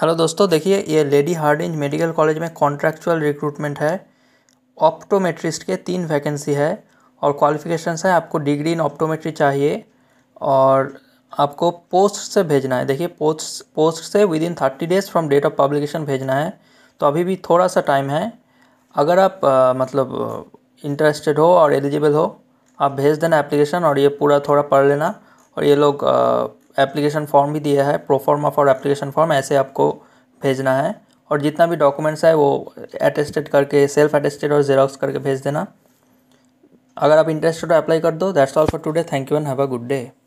hello दोस्तों देखिए ये लेडी हार्डिंज मेडिकल कॉलेज में कॉन्ट्रैक्चुअल रिक्रूटमेंट है ऑप्टोमेट्रिस्ट के तीन वैकेंसी है और क्वालिफिकेशंस है आपको डिग्री इन ऑप्टोमेट्री चाहिए और आपको पोस्ट से भेजना है देखिए पोस्ट पोस्ट से within thirty days from date of publication भेजना है तो अभी भी थोड़ा सा टाइम है अगर आप आ, मतलब इंटरेस्टेड हो और एलिजिबल हो आप भेज देना एप्लीकेशन और ये पूरा थोड़ा पढ़ लेना और ये लोग आ, एप्लीकेशन फॉर्म भी दिया है प्रोफॉर्मा फॉर एप्लीकेशन फॉर्म ऐसे आपको भेजना है और जितना भी डॉक्यूमेंट्स है वो अटेस्टेड करके सेल्फ अटेस्टेड और जेरोक्स करके भेज देना अगर आप इंटरेस्टेड हो अप्लाई कर दो that's all for today thank you and have a good day